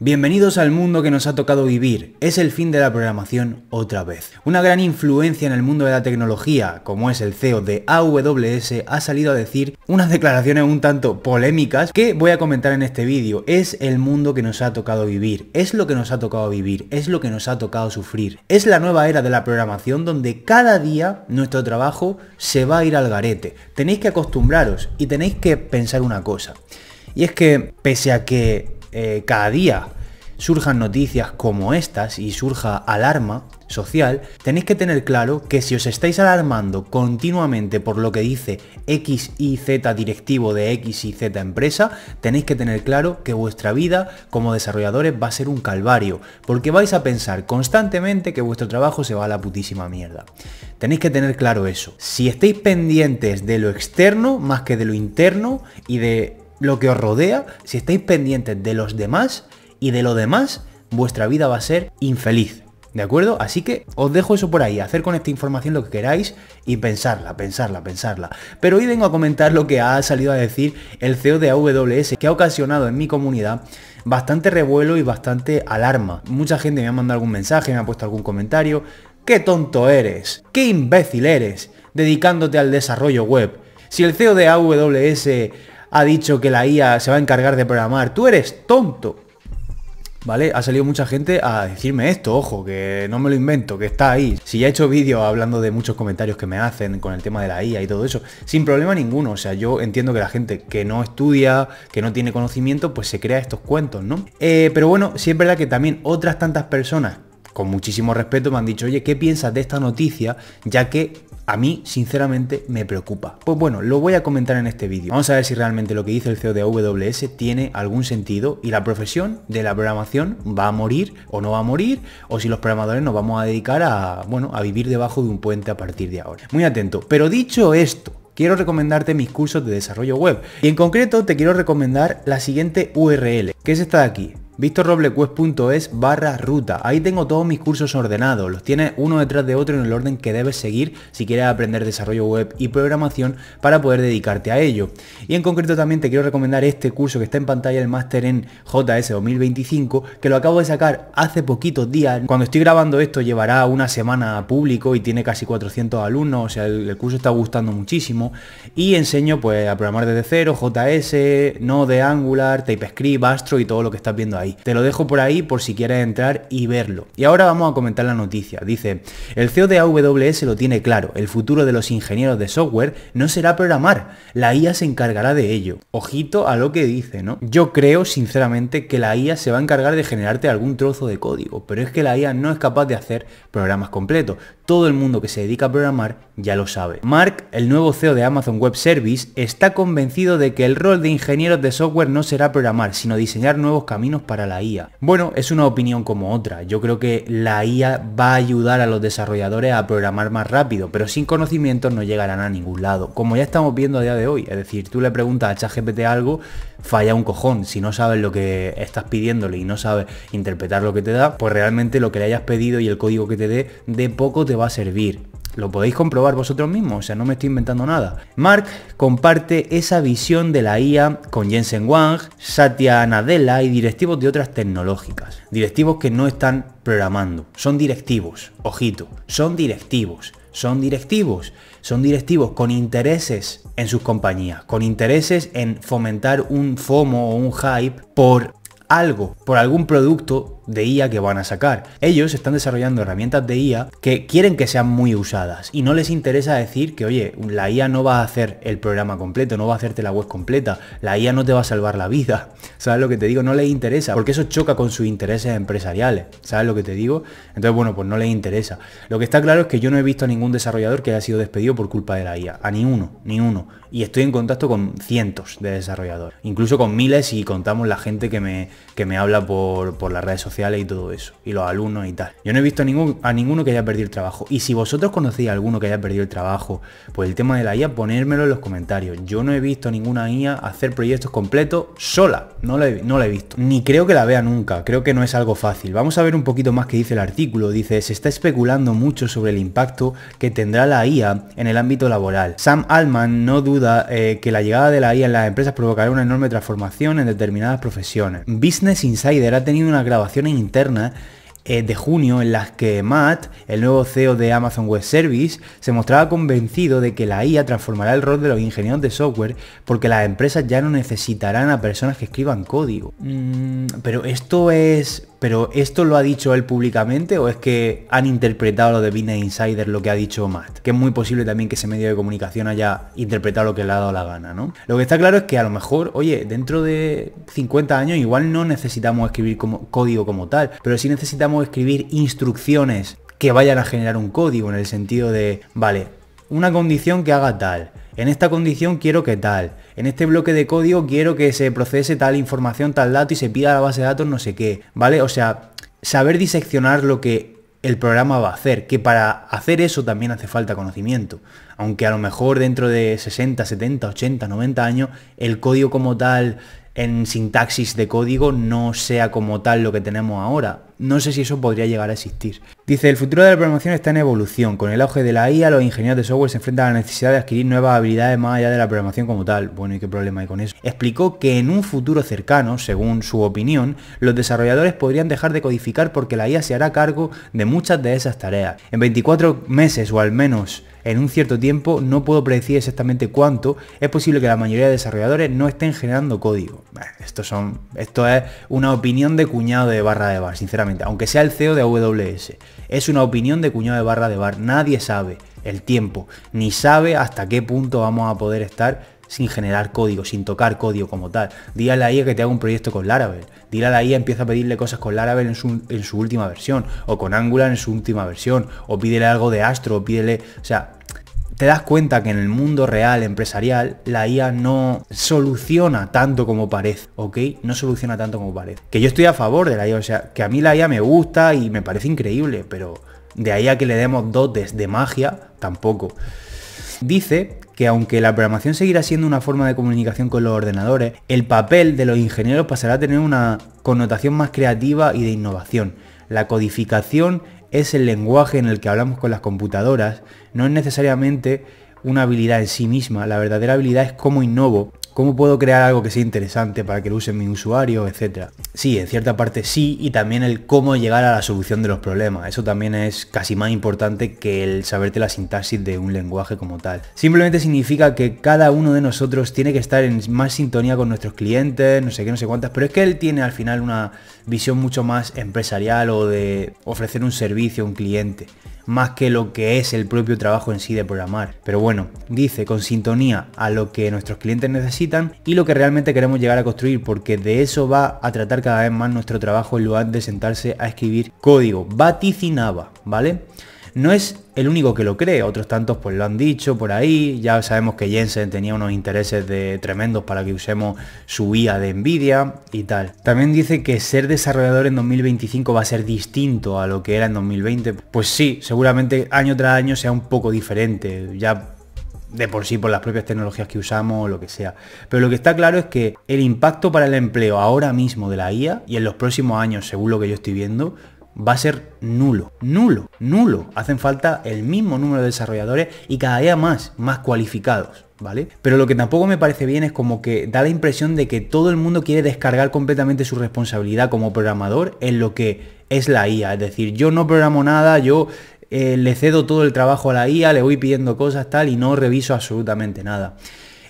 Bienvenidos al mundo que nos ha tocado vivir. Es el fin de la programación otra vez. Una gran influencia en el mundo de la tecnología, como es el CEO de AWS, ha salido a decir unas declaraciones un tanto polémicas que voy a comentar en este vídeo. Es el mundo que nos ha tocado vivir, es lo que nos ha tocado vivir, es lo que nos ha tocado sufrir. Es la nueva era de la programación donde cada día nuestro trabajo se va a ir al garete. Tenéis que acostumbraros y tenéis que pensar una cosa. Y es que pese a que eh, cada día surjan noticias como estas y surja alarma social, tenéis que tener claro que si os estáis alarmando continuamente por lo que dice X y Z directivo de X y Z empresa, tenéis que tener claro que vuestra vida como desarrolladores va a ser un calvario, porque vais a pensar constantemente que vuestro trabajo se va a la putísima mierda. Tenéis que tener claro eso. Si estáis pendientes de lo externo más que de lo interno y de lo que os rodea, si estáis pendientes de los demás y de lo demás, vuestra vida va a ser infeliz. ¿De acuerdo? Así que os dejo eso por ahí, hacer con esta información lo que queráis y pensarla, pensarla, pensarla. Pero hoy vengo a comentar lo que ha salido a decir el CEO de AWS, que ha ocasionado en mi comunidad bastante revuelo y bastante alarma. Mucha gente me ha mandado algún mensaje, me ha puesto algún comentario. ¡Qué tonto eres! ¡Qué imbécil eres! Dedicándote al desarrollo web. Si el CEO de AWS ha dicho que la IA se va a encargar de programar. Tú eres tonto. ¿Vale? Ha salido mucha gente a decirme esto, ojo, que no me lo invento, que está ahí. Si ya he hecho vídeos hablando de muchos comentarios que me hacen con el tema de la IA y todo eso, sin problema ninguno. O sea, yo entiendo que la gente que no estudia, que no tiene conocimiento, pues se crea estos cuentos, ¿no? Eh, pero bueno, sí es verdad que también otras tantas personas con muchísimo respeto me han dicho, oye, ¿qué piensas de esta noticia? Ya que a mí, sinceramente, me preocupa. Pues bueno, lo voy a comentar en este vídeo. Vamos a ver si realmente lo que dice el CEO de AWS tiene algún sentido y la profesión de la programación va a morir o no va a morir, o si los programadores nos vamos a dedicar a, bueno, a vivir debajo de un puente a partir de ahora. Muy atento. Pero dicho esto, quiero recomendarte mis cursos de desarrollo web. Y en concreto te quiero recomendar la siguiente URL, que es esta de aquí, victorroblequest.es barra ruta. Ahí tengo todos mis cursos ordenados, los tienes uno detrás de otro en el orden que debes seguir si quieres aprender desarrollo web y programación para poder dedicarte a ello. Y en concreto también te quiero recomendar este curso que está en pantalla, el máster en JS 2025, que lo acabo de sacar hace poquitos días. Cuando estoy grabando esto llevará una semana público y tiene casi 400 alumnos, o sea, el, curso está gustando muchísimo y enseño pues a programar desde cero, JS, Node, Angular, TypeScript, Astro y todo lo que estás viendo ahí. Te lo dejo por ahí por si quieres entrar y verlo. Y ahora vamos a comentar la noticia. Dice, el CEO de AWS lo tiene claro, el futuro de los ingenieros de software no será programar, la IA se encargará de ello. Ojito a lo que dice, ¿no? Yo creo sinceramente que la IA se va a encargar de generarte algún trozo de código, pero es que la IA no es capaz de hacer programas completos todo el mundo que se dedica a programar ya lo sabe. Mark, el nuevo CEO de Amazon Web Service, está convencido de que el rol de ingenieros de software no será programar, sino diseñar nuevos caminos para la IA. Bueno, es una opinión como otra. Yo creo que la IA va a ayudar a los desarrolladores a programar más rápido, pero sin conocimientos no llegarán a ningún lado, como ya estamos viendo a día de hoy. Es decir, tú le preguntas a ChatGPT algo falla un cojón. Si no sabes lo que estás pidiéndole y no sabes interpretar lo que te da, pues realmente lo que le hayas pedido y el código que te dé de poco te va a servir. Lo podéis comprobar vosotros mismos, o sea, no me estoy inventando nada. Mark comparte esa visión de la IA con Jensen Wang, Satya Nadella y directivos de otras tecnológicas. Directivos que no están programando, son directivos, ojito, son directivos son directivos, son directivos con intereses en sus compañías, con intereses en fomentar un FOMO o un hype por algo, por algún producto de IA que van a sacar. Ellos están desarrollando herramientas de IA que quieren que sean muy usadas y no les interesa decir que, oye, la IA no va a hacer el programa completo, no va a hacerte la web completa, la IA no te va a salvar la vida. ¿Sabes lo que te digo? No les interesa, porque eso choca con sus intereses empresariales. ¿Sabes lo que te digo? Entonces, bueno, pues no les interesa. Lo que está claro es que yo no he visto a ningún desarrollador que haya sido despedido por culpa de la IA, a ni uno, ni uno. Y estoy en contacto con cientos de desarrolladores, incluso con miles y contamos la gente que me, que me habla por, por las redes sociales y todo eso, y los alumnos y tal. Yo no he visto a, ningún, a ninguno que haya perdido el trabajo. Y si vosotros conocéis alguno que haya perdido el trabajo pues el tema de la IA, ponérmelo en los comentarios. Yo no he visto ninguna IA hacer proyectos completos sola. No la, he, no la he visto. Ni creo que la vea nunca. Creo que no es algo fácil. Vamos a ver un poquito más que dice el artículo. Dice, se está especulando mucho sobre el impacto que tendrá la IA en el ámbito laboral. Sam Altman no duda eh, que la llegada de la IA en las empresas provocará una enorme transformación en determinadas profesiones. Business Insider ha tenido una grabación interna eh, de junio en las que Matt, el nuevo CEO de Amazon Web Service, se mostraba convencido de que la IA transformará el rol de los ingenieros de software porque las empresas ya no necesitarán a personas que escriban código. Mm, pero esto es... ¿Pero esto lo ha dicho él públicamente o es que han interpretado lo de Business Insider lo que ha dicho Matt? Que es muy posible también que ese medio de comunicación haya interpretado lo que le ha dado la gana, ¿no? Lo que está claro es que a lo mejor, oye, dentro de 50 años igual no necesitamos escribir como código como tal, pero sí necesitamos escribir instrucciones que vayan a generar un código en el sentido de, vale, una condición que haga tal, en esta condición quiero que tal, en este bloque de código quiero que se procese tal información, tal dato y se pida a la base de datos no sé qué, ¿vale? O sea, saber diseccionar lo que el programa va a hacer, que para hacer eso también hace falta conocimiento, aunque a lo mejor dentro de 60, 70, 80, 90 años el código como tal en sintaxis de código no sea como tal lo que tenemos ahora, no sé si eso podría llegar a existir. Dice, el futuro de la programación está en evolución. Con el auge de la IA, los ingenieros de software se enfrentan a la necesidad de adquirir nuevas habilidades más allá de la programación como tal. Bueno, ¿y qué problema hay con eso? Explicó que en un futuro cercano, según su opinión, los desarrolladores podrían dejar de codificar porque la IA se hará cargo de muchas de esas tareas. En 24 meses o al menos en un cierto tiempo, no puedo predecir exactamente cuánto, es posible que la mayoría de desarrolladores no estén generando código. Esto, son, esto es una opinión de cuñado de barra de bar, sinceramente aunque sea el CEO de AWS. Es una opinión de cuñado de barra de bar. Nadie sabe el tiempo, ni sabe hasta qué punto vamos a poder estar sin generar código, sin tocar código como tal. Dile a la IA que te haga un proyecto con Laravel. Dile a la IA empieza a pedirle cosas con Laravel en su, en su última versión, o con Angular en su última versión, o pídele algo de Astro, o pídele, o sea, te das cuenta que en el mundo real, empresarial, la IA no soluciona tanto como parece, ¿ok? No soluciona tanto como parece. Que yo estoy a favor de la IA, o sea, que a mí la IA me gusta y me parece increíble, pero de ahí a que le demos dotes de magia, tampoco. Dice que aunque la programación seguirá siendo una forma de comunicación con los ordenadores, el papel de los ingenieros pasará a tener una connotación más creativa y de innovación. La codificación es el lenguaje en el que hablamos con las computadoras, no es necesariamente una habilidad en sí misma, la verdadera habilidad es cómo innovo ¿Cómo puedo crear algo que sea interesante para que lo use mi usuario, etcétera? Sí, en cierta parte sí, y también el cómo llegar a la solución de los problemas. Eso también es casi más importante que el saberte la sintaxis de un lenguaje como tal. Simplemente significa que cada uno de nosotros tiene que estar en más sintonía con nuestros clientes, no sé qué, no sé cuántas, pero es que él tiene al final una visión mucho más empresarial o de ofrecer un servicio a un cliente más que lo que es el propio trabajo en sí de programar. Pero bueno, dice con sintonía a lo que nuestros clientes necesitan y lo que realmente queremos llegar a construir, porque de eso va a tratar cada vez más nuestro trabajo en lugar de sentarse a escribir código. Vaticinaba, ¿vale? no es el único que lo cree, otros tantos pues lo han dicho por ahí, ya sabemos que Jensen tenía unos intereses de tremendos para que usemos su IA de Nvidia y tal. También dice que ser desarrollador en 2025 va a ser distinto a lo que era en 2020. Pues sí, seguramente año tras año sea un poco diferente, ya de por sí por las propias tecnologías que usamos o lo que sea. Pero lo que está claro es que el impacto para el empleo ahora mismo de la IA y en los próximos años, según lo que yo estoy viendo, va a ser nulo, nulo, nulo. Hacen falta el mismo número de desarrolladores y cada día más, más cualificados. ¿Vale? Pero lo que tampoco me parece bien es como que da la impresión de que todo el mundo quiere descargar completamente su responsabilidad como programador en lo que es la IA. Es decir, yo no programo nada, yo eh, le cedo todo el trabajo a la IA, le voy pidiendo cosas tal y no reviso absolutamente nada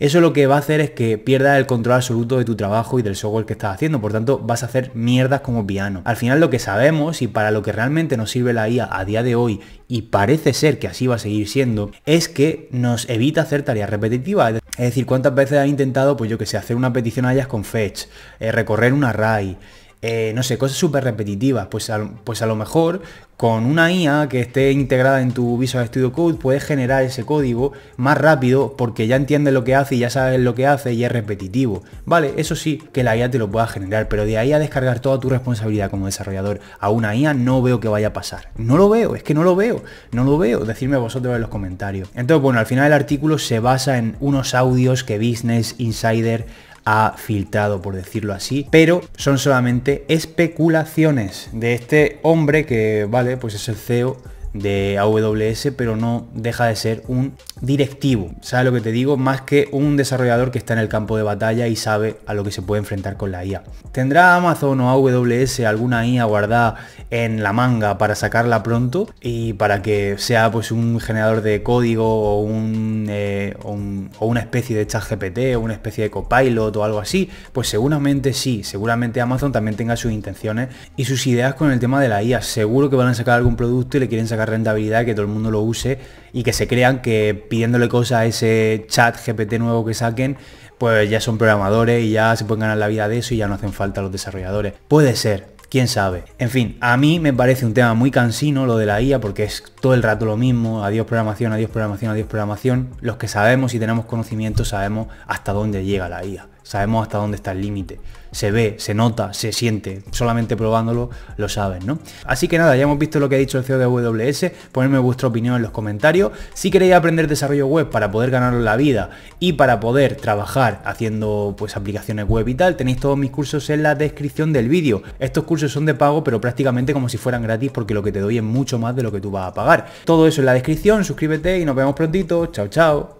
eso lo que va a hacer es que pierdas el control absoluto de tu trabajo y del software que estás haciendo. Por tanto, vas a hacer mierdas como piano. Al final lo que sabemos y para lo que realmente nos sirve la IA a día de hoy, y parece ser que así va a seguir siendo, es que nos evita hacer tareas repetitivas. Es decir, cuántas veces has intentado, pues yo que sé, hacer una petición a ellas con fetch, eh, recorrer un array, eh, no sé, cosas súper repetitivas. Pues a, pues a lo mejor con una IA que esté integrada en tu Visual Studio Code puedes generar ese código más rápido porque ya entiende lo que hace y ya sabes lo que hace y es repetitivo. Vale, eso sí, que la IA te lo pueda generar, pero de ahí a descargar toda tu responsabilidad como desarrollador a una IA no veo que vaya a pasar. No lo veo, es que no lo veo, no lo veo. Decidme vosotros en los comentarios. Entonces, bueno, al final el artículo se basa en unos audios que Business Insider ha filtrado, por decirlo así, pero son solamente especulaciones de este hombre que, vale, pues es el CEO de AWS, pero no deja de ser un directivo. ¿Sabes lo que te digo? Más que un desarrollador que está en el campo de batalla y sabe a lo que se puede enfrentar con la IA. ¿Tendrá Amazon o AWS alguna IA guardada en la manga para sacarla pronto y para que sea pues un generador de código o, un, eh, o, una especie de chat GPT o una especie de copilot o algo así? Pues seguramente sí, seguramente Amazon también tenga sus intenciones y sus ideas con el tema de la IA. Seguro que van a sacar algún producto y le quieren sacar rentabilidad, que todo el mundo lo use y que se crean que pidiéndole cosas a ese chat GPT nuevo que saquen, pues ya son programadores y ya se pueden ganar la vida de eso y ya no hacen falta los desarrolladores. Puede ser, quién sabe. En fin, a mí me parece un tema muy cansino lo de la IA porque es todo el rato lo mismo, adiós programación, adiós programación, adiós programación. Los que sabemos y tenemos conocimiento sabemos hasta dónde llega la IA. Sabemos hasta dónde está el límite. Se ve, se nota, se siente. Solamente probándolo lo sabes, ¿no? Así que nada, ya hemos visto lo que ha dicho el CEO de AWS. Ponedme vuestra opinión en los comentarios. Si queréis aprender desarrollo web para poder ganaros la vida y para poder trabajar haciendo pues aplicaciones web y tal, tenéis todos mis cursos en la descripción del vídeo. Estos cursos son de pago, pero prácticamente como si fueran gratis porque lo que te doy es mucho más de lo que tú vas a pagar. Todo eso en la descripción, suscríbete y nos vemos prontito. Chao, chao.